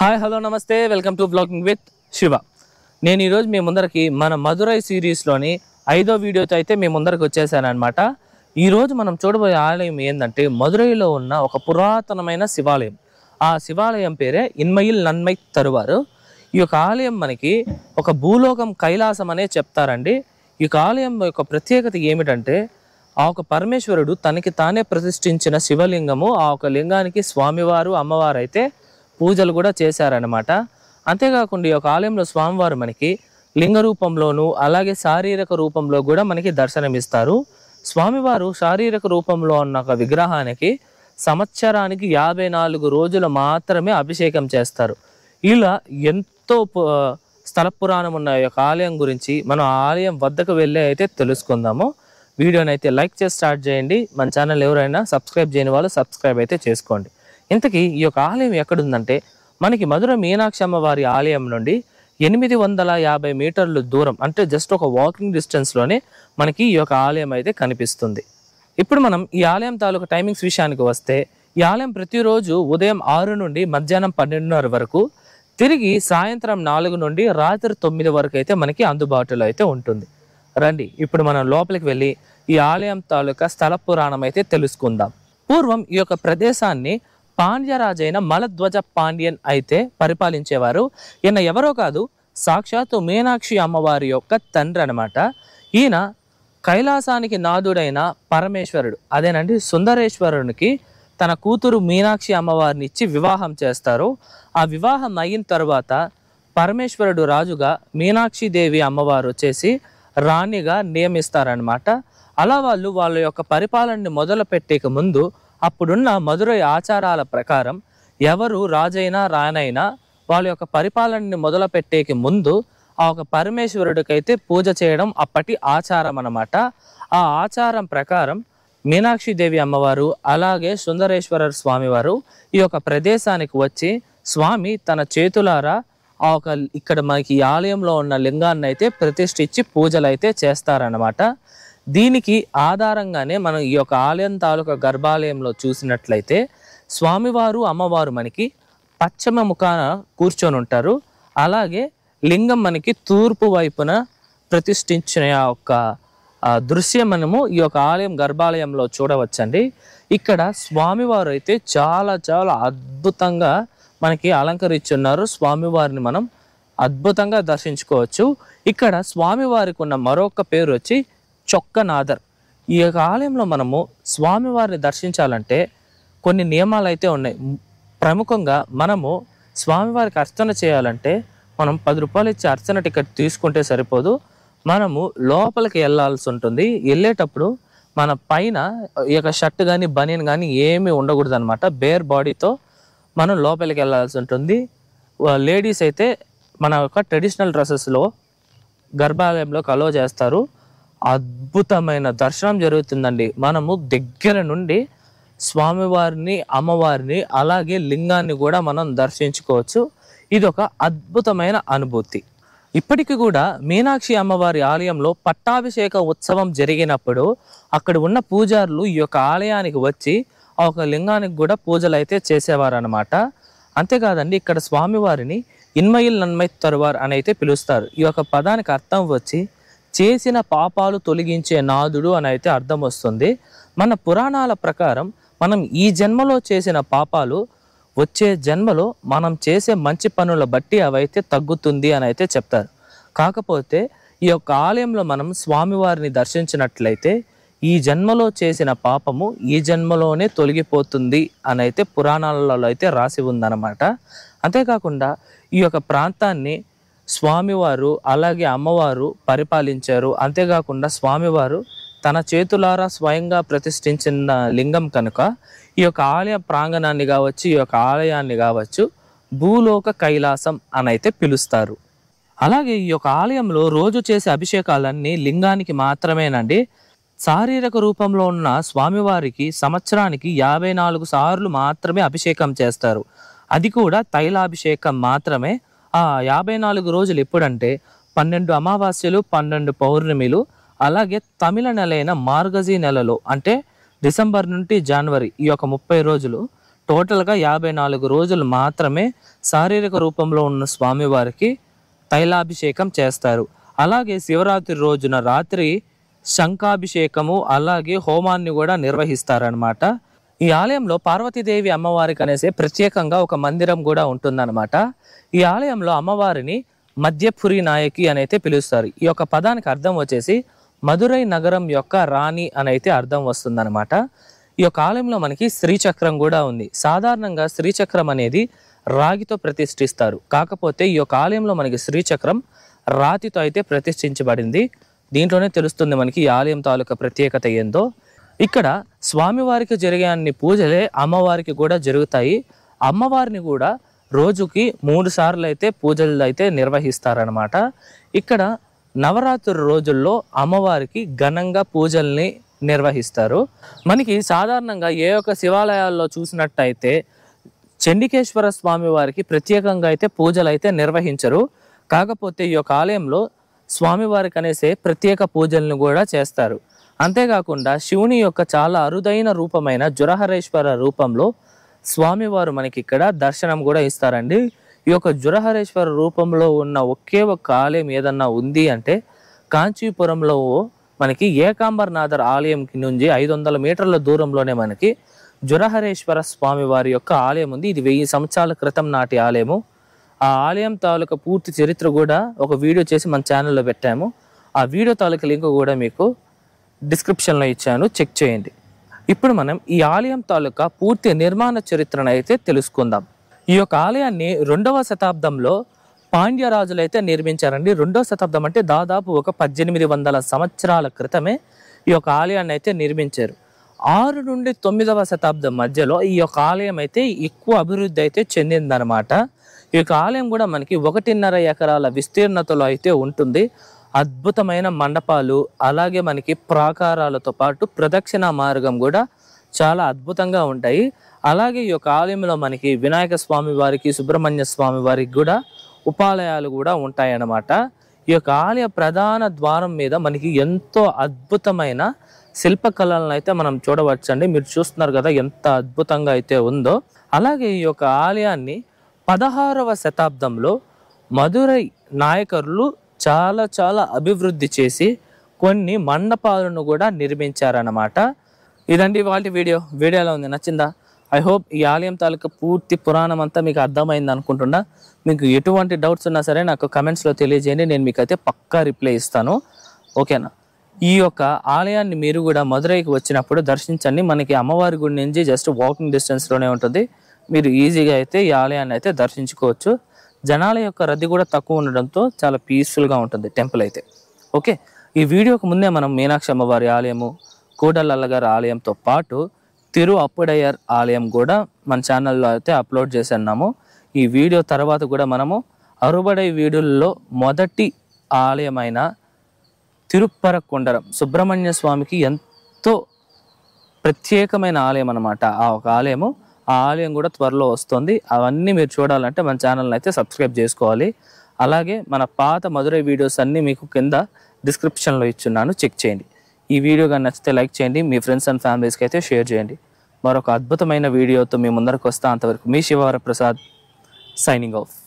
hi hello నమస్తే welcome to blogging with Shiva నేను ఈరోజు మీ ముందరికి మన మధురై సిరీస్లోని ఐదో వీడియోతో అయితే మీ ముందరికి వచ్చేసానమాట ఈరోజు మనం చూడబోయే ఆలయం ఏంటంటే మధురైలో ఉన్న ఒక పురాతనమైన శివాలయం ఆ శివాలయం పేరే ఇన్మయిల్ నన్మై తరువారు ఈ యొక్క ఆలయం మనకి ఒక భూలోకం కైలాసం అనే చెప్తారండి ఈ యొక్క ఆలయం యొక్క ప్రత్యేకత ఏమిటంటే ఆ ఒక పరమేశ్వరుడు తనకి తానే ప్రతిష్ఠించిన శివలింగము ఆ ఒక లింగానికి స్వామివారు అమ్మవారు అయితే పూజలు కూడా చేశారనమాట అంతేకాకుండా ఈ యొక్క ఆలయంలో స్వామివారు మనకి లింగ రూపంలోనూ అలాగే శారీరక రూపంలో కూడా మనకి దర్శనమిస్తారు స్వామివారు శారీరక రూపంలో ఉన్న ఒక విగ్రహానికి సంవత్సరానికి యాభై నాలుగు రోజులు మాత్రమే అభిషేకం చేస్తారు ఇలా ఎంతో స్థల పురాణం ఉన్న యొక్క ఆలయం గురించి మనం ఆలయం వద్దకు వెళ్ళి అయితే తెలుసుకుందాము వీడియోని అయితే లైక్ చేసి స్టార్ట్ చేయండి మన ఛానల్ ఎవరైనా సబ్స్క్రైబ్ చేయని వాళ్ళు సబ్స్క్రైబ్ అయితే చేసుకోండి ఇంతకీ ఈ యొక్క ఆలయం ఎక్కడుందంటే మనకి మధుర మీనాక్షి అమ్మవారి ఆలయం నుండి ఎనిమిది వందల యాభై మీటర్లు దూరం అంటే జస్ట్ ఒక వాకింగ్ డిస్టెన్స్లోనే మనకి ఈ యొక్క ఆలయం అయితే కనిపిస్తుంది ఇప్పుడు మనం ఈ ఆలయం తాలూకు టైమింగ్స్ విషయానికి వస్తే ఈ ఆలయం ప్రతిరోజు ఉదయం ఆరు నుండి మధ్యాహ్నం పన్నెండున్నర వరకు తిరిగి సాయంత్రం నాలుగు నుండి రాత్రి తొమ్మిది వరకు అయితే మనకి అందుబాటులో అయితే ఉంటుంది రండి ఇప్పుడు మనం లోపలికి వెళ్ళి ఈ ఆలయం తాలూకా స్థల పురాణం అయితే తెలుసుకుందాం పూర్వం ఈ యొక్క ప్రదేశాన్ని పాండ్యరాజైన మలధ్వజ పాండ్యన్ అయితే పరిపాలించేవారు ఈయన ఎవరో కాదు సాక్షాత్తు మీనాక్షి అమ్మవారి యొక్క తండ్రి అనమాట ఈయన కైలాసానికి నాదుడైన పరమేశ్వరుడు అదేనండి సుందరేశ్వరునికి తన కూతురు మీనాక్షి అమ్మవారిని ఇచ్చి వివాహం చేస్తారు ఆ వివాహం అయిన తర్వాత పరమేశ్వరుడు రాజుగా మీనాక్షి దేవి అమ్మవారు వచ్చేసి రాణిగా నియమిస్తారనమాట అలా వాళ్ళు వాళ్ళ యొక్క పరిపాలనని పెట్టేక ముందు అప్పుడున్న మధురై ఆచారాల ప్రకారం ఎవరు రాజైనా రానైనా వాళ్ళ యొక్క పరిపాలనని మొదలుపెట్టేకి ముందు ఆ ఒక పరమేశ్వరుడికైతే పూజ చేయడం అప్పటి ఆచారం అన్నమాట ఆ ఆచారం ప్రకారం మీనాక్షిదేవి అమ్మవారు అలాగే సుందరేశ్వర స్వామివారు ఈ యొక్క ప్రదేశానికి వచ్చి స్వామి తన చేతులారా ఆ ఒక ఇక్కడ మనకి ఆలయంలో ఉన్న లింగాన్ని అయితే ప్రతిష్ఠించి పూజలు అయితే చేస్తారనమాట దీనికి ఆధారంగానే మనం ఈ యొక్క ఆలయం తాలూకా గర్భాలయంలో చూసినట్లయితే స్వామివారు అమ్మవారు మనకి పశ్చిమ ముఖాన కూర్చొని ఉంటారు అలాగే లింగం మనకి తూర్పు వైపున ప్రతిష్ఠించిన యొక్క దృశ్యం మనము ఈ యొక్క ఆలయం గర్భాలయంలో చూడవచ్చండి ఇక్కడ స్వామివారు అయితే చాలా చాలా అద్భుతంగా మనకి అలంకరించున్నారు స్వామివారిని మనం అద్భుతంగా దర్శించుకోవచ్చు ఇక్కడ స్వామివారికి ఉన్న మరొక పేరు వచ్చి చొక్కనాథర్ ఈ యొక్క ఆలయంలో మనము స్వామివారిని దర్శించాలంటే కొన్ని నియమాలు అయితే ఉన్నాయి ప్రముఖంగా మనము స్వామివారికి అర్చన చేయాలంటే మనం పది రూపాయలు ఇచ్చి అర్చన టికెట్ తీసుకుంటే సరిపోదు మనము లోపలికి వెళ్ళాల్సి ఉంటుంది వెళ్ళేటప్పుడు మన పైన ఈ యొక్క షర్ట్ కానీ బనియన్ కానీ ఏమీ ఉండకూడదు అనమాట బేర్ బాడీతో మనం లోపలికి వెళ్ళాల్సి ఉంటుంది లేడీస్ అయితే మన యొక్క ట్రెడిషనల్ డ్రెస్సెస్లో గర్భాలయంలో అలో చేస్తారు అద్భుతమైన దర్శనం జరుగుతుందండి మనము దగ్గర నుండి స్వామివారిని అమ్మవారిని అలాగే లింగాన్ని కూడా మనం దర్శించుకోవచ్చు ఇది ఒక అద్భుతమైన అనుభూతి ఇప్పటికి కూడా మీనాక్షి అమ్మవారి ఆలయంలో పట్టాభిషేక ఉత్సవం జరిగినప్పుడు అక్కడ ఉన్న పూజారులు ఈ యొక్క ఆలయానికి వచ్చి ఆ ఒక లింగానికి కూడా పూజలు అయితే చేసేవారనమాట అంతేకాదండి ఇక్కడ స్వామివారిని ఇన్మయిల్ నన్మై తరువారు అని అయితే పిలుస్తారు ఈ యొక్క పదానికి అర్థం వచ్చి చేసిన పాపాలు తొలగించే నాదుడు అని అయితే అర్థం వస్తుంది మన పురాణాల ప్రకారం మనం ఈ జన్మలో చేసిన పాపాలు వచ్చే జన్మలో మనం చేసే మంచి పనుల బట్టి అవైతే తగ్గుతుంది అని అయితే చెప్తారు కాకపోతే ఈ యొక్క ఆలయంలో మనం స్వామివారిని దర్శించినట్లయితే ఈ జన్మలో చేసిన పాపము ఈ జన్మలోనే తొలగిపోతుంది అని అయితే పురాణాలలో అయితే రాసి ఉందన్నమాట అంతేకాకుండా ఈ యొక్క ప్రాంతాన్ని స్వామివారు అలాగే అమ్మవారు పరిపాలించారు అంతేకాకుండా స్వామివారు తన చేతులారా స్వయంగా ప్రతిష్ఠించిన లింగం కనుక ఈ యొక్క ఆలయ ప్రాంగణాన్ని కావచ్చు ఈ యొక్క ఆలయాన్ని కావచ్చు భూలోక కైలాసం అని అయితే పిలుస్తారు అలాగే ఈ యొక్క ఆలయంలో రోజు చేసే అభిషేకాలన్నీ లింగానికి మాత్రమేనండి శారీరక రూపంలో ఉన్న స్వామివారికి సంవత్సరానికి యాభై నాలుగు సార్లు మాత్రమే అభిషేకం చేస్తారు అది కూడా తైలాభిషేకం మాత్రమే ఆ యాభై నాలుగు రోజులు ఎప్పుడంటే పన్నెండు అమావాస్యలు పన్నెండు పౌర్ణమిలు అలాగే తమిళ నెలైన మార్గజీ నెలలో అంటే డిసెంబర్ నుండి జనవరి ఈ యొక్క ముప్పై రోజులు టోటల్గా యాభై నాలుగు రోజులు మాత్రమే శారీరక రూపంలో ఉన్న స్వామివారికి తైలాభిషేకం చేస్తారు అలాగే శివరాత్రి రోజున రాత్రి శంఖాభిషేకము అలాగే హోమాన్ని కూడా నిర్వహిస్తారనమాట ఈ ఆలయంలో పార్వతీదేవి అమ్మవారికి అనేసి ప్రత్యేకంగా ఒక మందిరం కూడా ఉంటుందన్నమాట ఈ ఆలయంలో అమ్మవారిని మధ్యపురి నాయకి అనైతే పిలుస్తారు ఈ యొక్క పదానికి అర్థం వచ్చేసి మధురై నగరం యొక్క రాణి అనైతే అర్థం వస్తుందన్నమాట ఈ యొక్క ఆలయంలో మనకి శ్రీచక్రం కూడా ఉంది సాధారణంగా శ్రీచక్రం అనేది రాగితో ప్రతిష్ఠిస్తారు కాకపోతే ఈ యొక్క ఆలయంలో మనకి శ్రీచక్రం రాతితో అయితే ప్రతిష్ఠించబడింది దీంట్లోనే తెలుస్తుంది మనకి ఈ ఆలయం తాలూకా ప్రత్యేకత ఏందో ఇక్కడ స్వామివారికి జరిగే అన్ని పూజలే అమ్మవారికి కూడా జరుగుతాయి అమ్మవారిని కూడా రోజుకి మూడు సార్లు అయితే పూజలు అయితే నిర్వహిస్తారనమాట ఇక్కడ నవరాత్రి రోజుల్లో అమ్మవారికి ఘనంగా పూజల్ని నిర్వహిస్తారు మనకి సాధారణంగా ఏ ఒక్క శివాలయాల్లో చూసినట్టయితే చండికేశ్వర స్వామి వారికి ప్రత్యేకంగా అయితే పూజలు అయితే నిర్వహించరు కాకపోతే ఈ యొక్క ఆలయంలో స్వామివారికి అనేసే ప్రత్యేక పూజలను కూడా చేస్తారు అంతేకాకుండా శివుని యొక్క చాలా అరుదైన రూపమైన జ్వరహరేశ్వర రూపంలో స్వామివారు మనకి ఇక్కడ దర్శనం కూడా ఇస్తారండి ఈ యొక్క జ్వరహరేశ్వర రూపంలో ఉన్న ఒకే ఒక ఆలయం ఏదన్నా ఉంది అంటే కాంచీపురంలో మనకి ఏకాంబర్నాథర్ ఆలయం నుంచి ఐదు వందల మీటర్ల దూరంలోనే మనకి జ్వరహరేశ్వర స్వామి వారి యొక్క ఆలయం ఉంది ఇది వెయ్యి సంవత్సరాల క్రితం నాటి ఆలయము ఆ ఆలయం తాలూకా పూర్తి చరిత్ర కూడా ఒక వీడియో చేసి మన ఛానల్లో పెట్టాము ఆ వీడియో తాలూకా లింక్ కూడా మీకు డిస్క్రిప్షన్లో ఇచ్చాను చెక్ చేయండి ఇప్పుడు మనం ఈ ఆలయం తాలూకా పూర్తి నిర్మాణ చరిత్రను అయితే తెలుసుకుందాం ఈ యొక్క ఆలయాన్ని రెండవ శతాబ్దంలో పాండ్య రాజులు అయితే నిర్మించారండి రెండవ శతాబ్దం అంటే దాదాపు ఒక పద్దెనిమిది వందల సంవత్సరాల క్రితమే ఈ యొక్క ఆలయాన్ని అయితే నిర్మించారు ఆరు నుండి తొమ్మిదవ శతాబ్దం మధ్యలో ఈ యొక్క ఆలయం అయితే ఎక్కువ అభివృద్ధి అయితే చెందిందనమాట ఈ యొక్క ఆలయం కూడా మనకి ఒకటిన్నర ఎకరాల విస్తీర్ణతలో అయితే ఉంటుంది అద్భుతమైన మండపాలు అలాగే మనకి ప్రాకారాలతో పాటు ప్రదక్షిణ మార్గం కూడా చాలా అద్భుతంగా ఉంటాయి అలాగే ఈ యొక్క ఆలయంలో మనకి వినాయక స్వామి వారికి సుబ్రహ్మణ్య స్వామి వారికి కూడా ఉపాలయాలు కూడా ఉంటాయన్నమాట ఈ యొక్క ఆలయ ప్రధాన ద్వారం మీద మనకి ఎంతో అద్భుతమైన శిల్పకళలను అయితే మనం చూడవచ్చండి మీరు చూస్తున్నారు కదా ఎంత అద్భుతంగా అయితే ఉందో అలాగే ఈ యొక్క ఆలయాన్ని పదహారవ శతాబ్దంలో మధురై నాయకర్లు చాలా చాలా అభివృద్ధి చేసి కొన్ని మండపాలను కూడా నిర్మించారన్నమాట ఇదండి వాటి వీడియో వీడియోలో ఉంది నచ్చిందా ఐ హోప్ ఈ ఆలయం తాలూకా పూర్తి పురాణం అంతా మీకు అర్థమైంది అనుకుంటున్నా మీకు ఎటువంటి డౌట్స్ ఉన్నా సరే నాకు కమెంట్స్లో తెలియజేయండి నేను మీకు అయితే పక్కా రిప్లై ఇస్తాను ఓకేనా ఈ యొక్క ఆలయాన్ని మీరు కూడా మధురైకి వచ్చినప్పుడు దర్శించండి మనకి అమ్మవారి గుడి నుంచి జస్ట్ వాకింగ్ డిస్టెన్స్లోనే ఉంటుంది మీరు ఈజీగా అయితే ఈ ఆలయాన్ని అయితే దర్శించుకోవచ్చు జనాల యొక్క రద్దీ కూడా తక్కువ ఉండడంతో చాలా పీస్ఫుల్గా ఉంటుంది టెంపుల్ అయితే ఓకే ఈ వీడియోకు ముందే మనం మీనాక్షి అమ్మవారి ఆలయము కోడలల్ల గారి ఆలయంతో పాటు తిరు అప్పుడయ్యర్ ఆలయం కూడా మన ఛానల్లో అయితే అప్లోడ్ అన్నాము ఈ వీడియో తర్వాత కూడా మనము అరుబడై వీడుల్లో మొదటి ఆలయమైన తిరుప్పరకొండరం సుబ్రహ్మణ్య స్వామికి ఎంతో ప్రత్యేకమైన ఆలయం అనమాట ఆ ఒక ఆలయము ఆ ఆలయం కూడా త్వరలో వస్తుంది అవన్నీ మీరు చూడాలంటే మన ఛానల్ని అయితే సబ్స్క్రైబ్ చేసుకోవాలి అలాగే మన పాత మధురై వీడియోస్ అన్నీ మీకు కింద డిస్క్రిప్షన్లో ఇచ్చున్నాను చెక్ చేయండి ఈ వీడియో కానీ నచ్చితే లైక్ చేయండి మీ ఫ్రెండ్స్ అండ్ ఫ్యామిలీస్కి అయితే షేర్ చేయండి మరొక అద్భుతమైన వీడియోతో మీ ముందరకు వస్తా అంతవరకు మీ శివవర ప్రసాద్ సైనింగ్ ఆఫ్